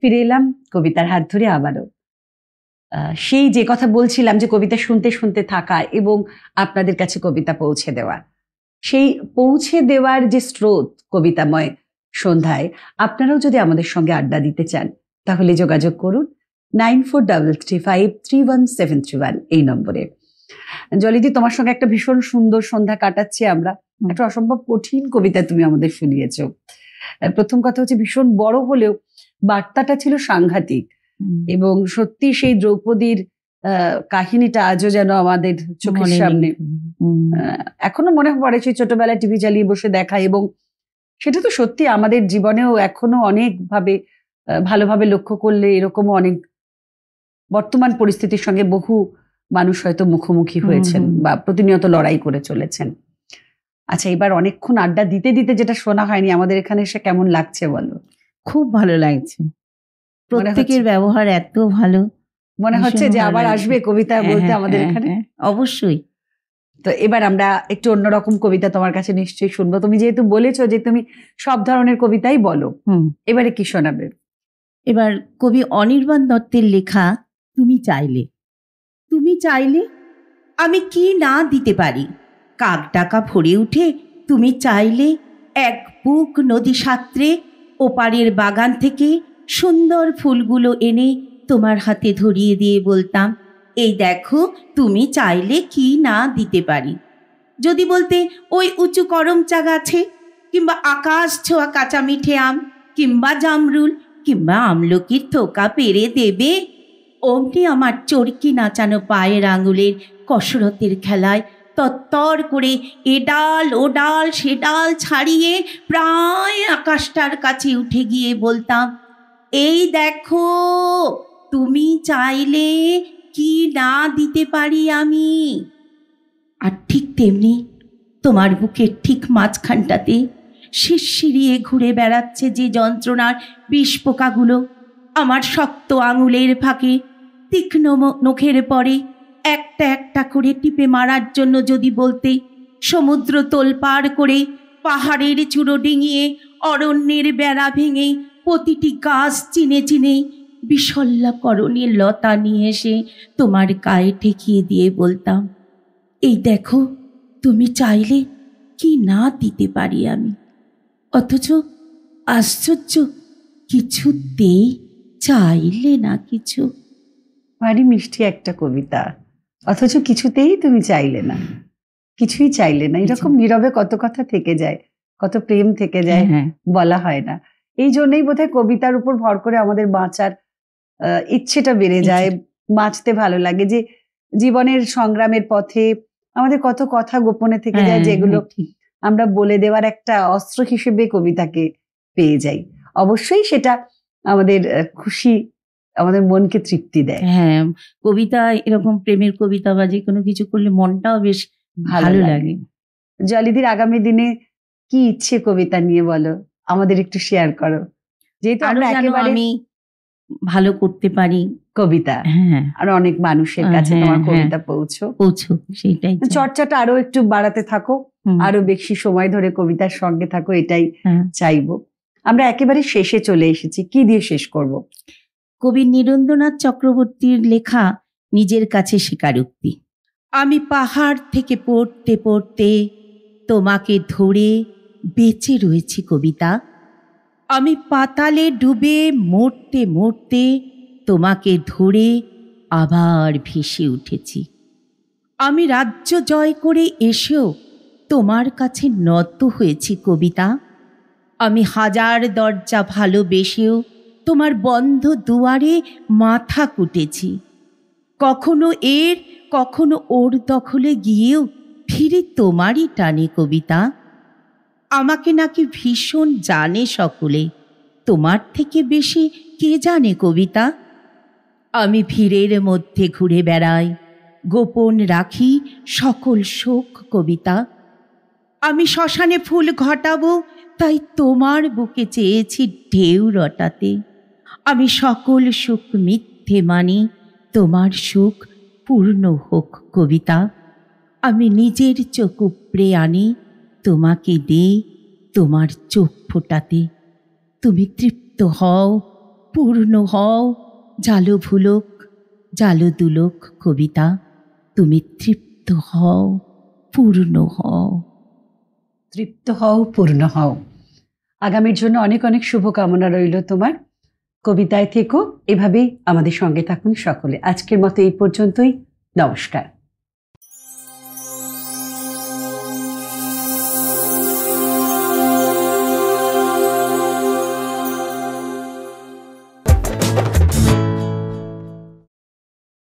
ফিরে এলাম কবিতার হাত ধরে আবারও সেই যে কথা বলছিলাম যে কবিতা শুনতে শুনতে থাকা এবং আপনাদের কাছে কবিতা পৌঁছে দেওয়া সেই পৌঁছে দেওয়ার যে স্রোত কবিতাময় সন্ধ্যায় আপনারাও যদি আমাদের সঙ্গে আড্ডা দিতে চান তাহলে যোগাযোগ করুন nine four double three five three one seven three one এই নম্বরে জলিদি তোমার সঙ্গে একটা ভীষণ সুন্দর সন্ধ্যা কাটাচ্ছি আমরা একটা অসম্ভব কঠিন কবিতা তুমি আমাদের শুনিয়েছ প্রথম কথা হচ্ছে ভীষণ বড় হলেও বার্তাটা ছিল সাংঘাতিক এবং সত্যি সেই দ্রৌপদীর কাহিনীটা আজও যেন আমাদের চোখের সামনে এখনো মনে পড়ে সেই ছোটবেলায় টিভি চালিয়ে বসে দেখা এবং সেটা তো সত্যি আমাদের জীবনেও এখনো অনেকভাবে ভালোভাবে লক্ষ্য করলে এরকমও অনেক বর্তমান পরিস্থিতির সঙ্গে বহু মানুষ হয়তো মুখোমুখি হয়েছেন বা প্রতিনিয়ত লড়াই করে চলেছেন আচ্ছা এবার অনেকক্ষণ আড্ডা দিতে দিতে যেটা শোনা হয়নি আমাদের এখানে এসে কেমন লাগছে বলো খুব ভালো লাগছে প্রত্যেকের ব্যবহার এত ভালো মনে হচ্ছে যে আবার আসবে কবিতা হ্যাঁ, বলতে হ্যাঁ, আমাদের হ্যাঁ, এখানে অবশ্যই তো এবার আমরা একটু অন্যরকম কবিতা তোমার কাছে নিশ্চয়ই শুনবো তুমি যেহেতু বলেছো যে তুমি সব ধরনের কবিতাই বলো এবারে কি শোনাবে এবার কবি অনির্বাণ দত্তের লেখা তুমি চাইলে তুমি চাইলে আমি কি না দিতে পারি কাক ডাকা ভরে উঠে তুমি চাইলে এক বুক নদী সাত্রে ওপারের বাগান থেকে সুন্দর ফুলগুলো এনে তোমার হাতে ধরিয়ে দিয়ে বলতাম এই দেখো তুমি চাইলে কি না দিতে পারি যদি বলতে ওই উঁচু করমচা গাছে কিংবা আকাশ ছোঁয়া কাঁচা মিঠে আম কিংবা জামরুল কিংবা আমলকির থোকা পেরে দেবে অমনি আমার চরকি নাচানো পায়ের আঙুলের কসরতের খেলায় তত্তর করে এডাল ওডাল সেডাল ছাড়িয়ে প্রায় আকাশটার কাছে উঠে গিয়ে বলতাম এই দেখো তুমি চাইলে কি না দিতে পারি আমি আর ঠিক তেমনি তোমার বুকের ঠিক মাঝখানটাতে শিরশিরিয়ে ঘুরে বেড়াচ্ছে যে যন্ত্রণার বিষ পোকাগুলো আমার শক্ত আঙুলের ফাঁকে তীক্ষ্ণ নখের পরে একটা একটা করে টিপে মারার জন্য যদি বলতে সমুদ্র তোল পার করে পাহাড়ের চূড়ো ডিঙিয়ে অরণ্যের বেড়া ভেঙে প্রতিটি গাছ চিনে চিনে বিশল্যাকরণে লতা নিয়ে এসে তোমার গায়ে ঠেকিয়ে দিয়ে বলতাম এই দেখো তুমি চাইলে কি না দিতে পারি আমি অথচ আশ্চর্য কিছুতেই চাইলে না কিছু ভারী মিষ্টি একটা কবিতা অথচ কিছুতেই তুমি চাইলে না কিছুই চাইলে না এরকম নীরবে কত কথা থেকে যায় কত প্রেম থেকে যায় হ্যাঁ, হ্যাঁ। বলা হয় না এই জন্যই বোধহয় কবিতার উপর ভর করে আমাদের বাঁচার ইচ্ছেটা বেড়ে যায় বাঁচতে ভালো লাগে যে জীবনের সংগ্রামের পথে আমাদের কত কথা গোপনে থেকে যায় হ্যাঁ, যেগুলো আমরা বলে দেওয়ার একটা অস্ত্র হিসেবে কবিতাকে পেয়ে যাই অবশ্যই সেটা আমাদের খুশি আমাদের মনকে তৃপ্তি দেয় হ্যাঁ কবিতা এরকম প্রেমের কবিতা বা যে কোনো কিছু করলে মনটাও বেশ ভালো লাগে জলিদির আগামী দিনে কি ইচ্ছে কবিতা নিয়ে বলো আমাদের একটু শেয়ার করো যেহেতু আমরা একেবারে আমি ভালো করতে পারি কবিতা হ্যাঁ। আর অনেক মানুষের কাছে তোমার হ্যাঁ, হ্যাঁ। কবিতা পৌঁছো পৌঁছো সেটাই চর্চাটা আরো একটু বাড়াতে থাকো আরো বেশি সময় ধরে কবিতার সঙ্গে থাকো এটাই চাইবো আমরা একেবারে শেষে চলে এসেছি কি দিয়ে শেষ করব কবি নীরেন্দ্রনাথ চক্রবর্তীর লেখা নিজের কাছে স্বীকারোক্তি আমি পাহাড় থেকে পড়তে পড়তে তোমাকে ধরে বেঁচে রয়েছি কবিতা আমি পাতালে ডুবে মরতে মরতে তোমাকে ধরে আবার ভেসে উঠেছি আমি রাজ্য জয় করে এসেও তোমার কাছে নত হয়েছি কবিতা আমি হাজার দরজা ভালোবেসেও তোমার বন্ধ দুয়ারে মাথা কুটেছি কখনো এর কখনো ওর দখলে গিয়েও ফিরে তোমারই টানে কবিতা আমাকে নাকি ভীষণ জানে সকলে তোমার থেকে বেশি কে জানে কবিতা আমি ভিড়ের মধ্যে ঘুরে বেড়াই গোপন রাখি সকল শোক কবিতা আমি শ্মশানে ফুল ঘটাবো তাই তোমার বুকে চেয়েছি ঢেউ রটাতে আমি সকল সুখ মিথ্যে মানি তোমার সুখ পূর্ণ হোক কবিতা আমি নিজের চোখ উপড়ে আনি তোমাকে দে তোমার চোখ ফোটাতে তুমি তৃপ্ত হও পূর্ণ হও জালো ভুলক জালো দুলক কবিতা তুমি তৃপ্ত হও পূর্ণ হও তৃপ্ত হও পূর্ণ হও আগামীর জন্য অনেক অনেক শুভকামনা রইল তোমার কবিতায় থেকো এভাবেই আমাদের সঙ্গে থাকুন সকলে আজকের মতো এই পর্যন্তই নমস্কার